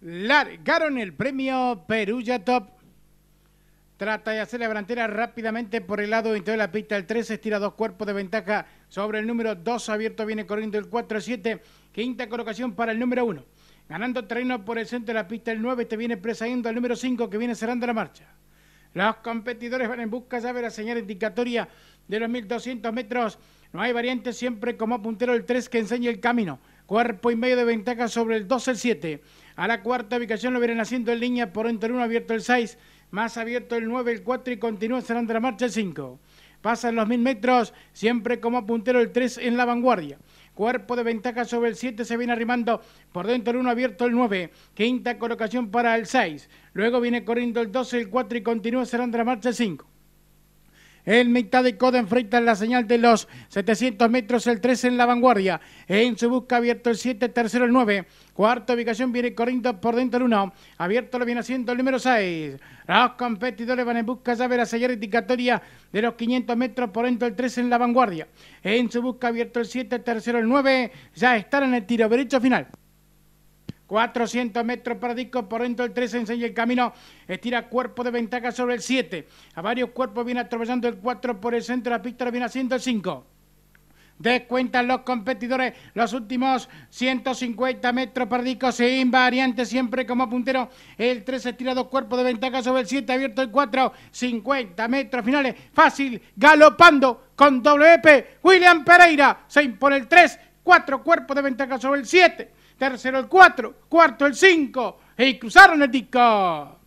largaron el premio Perugia Top. Trata de hacer la delantera rápidamente por el lado interior de la pista. El 3 estira dos cuerpos de ventaja sobre el número 2. Abierto viene corriendo el 4-7. Quinta colocación para el número 1. Ganando terreno por el centro de la pista. El 9 te viene presagiendo al número 5 que viene cerrando la marcha. Los competidores van en busca, ya ver la señal indicatoria de los 1200 metros. No hay variante, siempre como puntero el 3 que enseña el camino. Cuerpo y medio de ventaja sobre el 2 el 7. A la cuarta ubicación lo vienen haciendo en línea por dentro del 1 abierto el 6. Más abierto el 9, el 4 y continúa cerrando la marcha el 5. Pasan los 1000 metros, siempre como puntero el 3 en la vanguardia. Cuerpo de ventaja sobre el 7 se viene arrimando. Por dentro del 1 abierto el 9. Quinta colocación para el 6. Luego viene corriendo el 12, el 4 y continúa cerrando la marcha el 5. En mitad de coda enfrenta la señal de los 700 metros, el 3 en la vanguardia. En su busca abierto el 7, tercero el 9. Cuarta ubicación viene corriendo por dentro el 1. Abierto lo viene haciendo el número 6. Los competidores van en busca ya de la señal indicatoria de los 500 metros por dentro el 3 en la vanguardia. En su busca abierto el 7, tercero el 9. Ya están en el tiro derecho final. 400 metros para disco, por dentro el 13 enseña el camino, estira cuerpo de ventaja sobre el 7. A varios cuerpos viene atravesando el 4 por el centro, la pista viene haciendo el 5 descuentan los competidores los últimos 150 metros discos e invariante siempre como puntero el 3 estira dos cuerpos de ventaja sobre el 7 abierto el 4 50 metros finales fácil galopando con WP William Pereira se impone el 3 4 cuerpos de ventaja sobre el 7 tercero el 4, cuarto el 5, y cruzaron el disco.